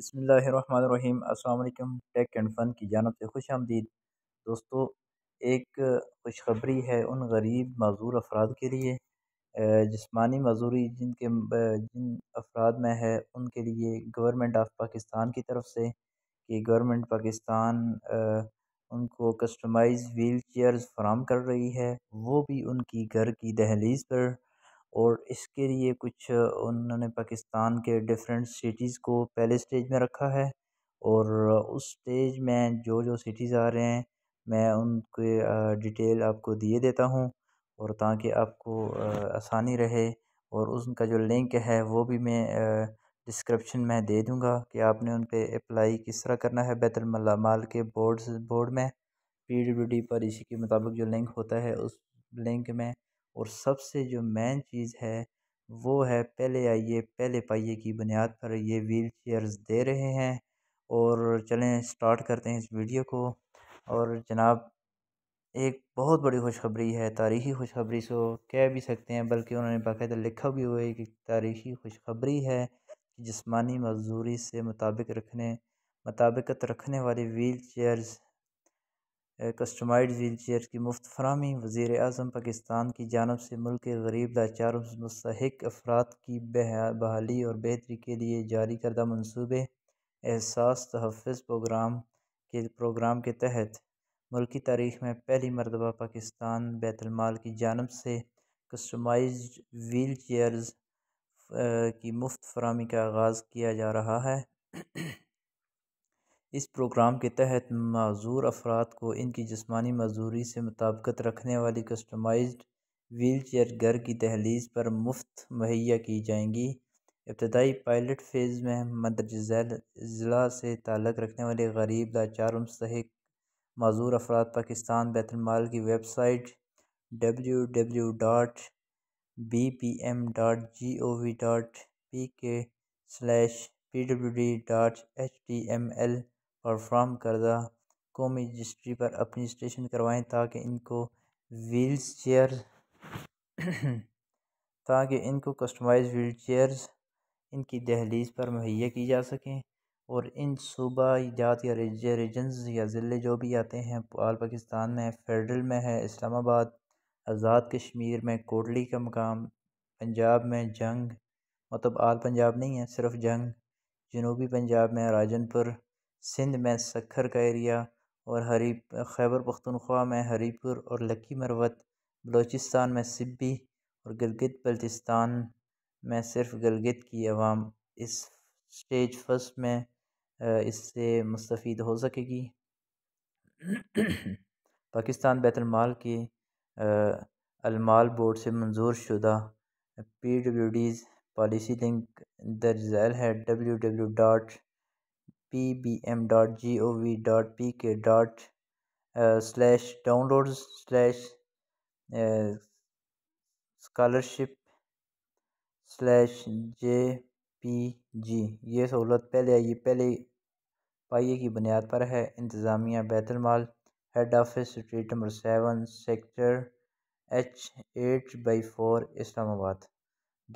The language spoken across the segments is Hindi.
बसमीम् अल्लाम टेक एंड फ़न की जानब से खुश आमदीद दोस्तों एक खुशखबरी है उन गरीब मज़ूर अफराद के लिए जिसमानी मजूरी जिनके जिन अफराद में है उनके लिए गवर्नमेंट ऑफ पाकिस्तान की तरफ से कि गवर्नमेंट पाकिस्तान उनको कस्टमाइज व्हील चेयर फ्राहम कर रही है वो भी उनकी घर की दहलीज़ पर और इसके लिए कुछ उन्होंने पाकिस्तान के डिफरेंट सिटीज़ को पहले स्टेज में रखा है और उस स्टेज में जो जो सिटीज़ आ रहे हैं मैं उनके डिटेल आपको दिए देता हूँ और ताकि आपको आसानी रहे और उनका जो लिंक है वो भी मैं डिस्क्रिप्शन में दे दूँगा कि आपने उन पर अप्लाई किस तरह करना है बैतुल माल के बोर्ड बोर्ड में पी डब्ल्यू डी पर इसी के मुताबिक जो लिंक होता है उस लिंक में और सबसे जो मेन चीज़ है वो है पहले आइए पहले पाइए की बुनियाद पर ये व्हील चेयर्स दे रहे हैं और चलें स्टार्ट करते हैं इस वीडियो को और जनाब एक बहुत बड़ी खुशखबरी है तारीख़ी खुशखबरी सो कह भी सकते हैं बल्कि उन्होंने बाकायदा लिखा भी हुआ है कि तारीख़ी खुशखबरी है कि मजदूरी से मुताबिक रखने मुताबिकत रखने वाली wheel chairs customize wheel chair की मुफ्त फरहमी वज़ी अजम पाकिस्तान की जानब से मुल्क के गरीब लाचार मुस्तक अफराद की बहाली और बेहतरी के लिए जारी करदा मनसूबे एहसास तहफ़ प्रोग्राम के प्रोग्राम के तहत मुल्की तारीख में पहली मरतबा पाकिस्तान बैतलमाल की जानब से कस्टमाइज व्हील चेयर्स की मुफ्त फरहमी का आगाज़ किया जा रहा है इस प्रोग्राम के तहत मज़ूर अफराद को इनकी जिसमानी मजदूरी से मुताबकत रखने वाली कस्टमाइज्ड चेयर घर की दहलीज़ पर मुफ्त मुहैया की जाएंगी इब्तदाई पायलट फ़ेज़ में मदरजैल ज़िला से ताल्लक़ रखने वाले गरीब लाचार मुस्तक मज़ूर अफराद पाकिस्तान बैतलमाल की website W W dot B P M dot G O V dot P K slash P W D dot H T M L और करदा कौमी रजिस्ट्री पर अपनी रजिस्ट्रेशन करवाएँ ताकि इनको व्हील्स चेयर ताकि इनको कस्टमाइज व्हील चेयर्स इनकी दहलीज़ पर मुहैया की जा सकें और इन सूबा जात या रीजन्स या ज़िले जो भी आते हैं पाल पाकिस्तान में फेडरल में है इस्लामाबाद आज़ाद कश्मीर में कोटली का मकाम पंजाब में जंग मतलब आल पंजाब नहीं है सिर्फ जंग जनूबी पंजाब में राजनपुर सिंध में सखर का एरिया और हरी खैबर पख्तनख्वा में हरीपुर और लकी मरवत बलूचिस्तान में सिब्बी और गलगित बल्तिस्तान में सिर्फ गलगित की आवाम इस स्टेज फर्स्ट में इससे मुस्तफ़ हो सकेगी पाकिस्तान बैतलमाल के अलमाल बोर्ड से मंजूर शुदा P W Ds policy link दर्ज है W W dot P B M dot G O V dot P K dot slash download slash scholarship slash J P G ये सहूलत पहले आई पहले पाइए की बुनियाद पर है इंतज़ामिया Baitulmal head office street number seven sector H eight by four Islamabad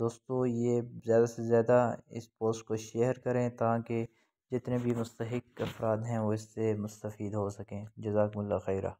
दोस्तों ये ज़्यादा से ज़्यादा इस पोस्ट को शेयर करें ताकि जितने भी मुस्तक अफराद हैं वो इससे मुस्तफ़ हो सकें जज़ाकल्ला ख़ैर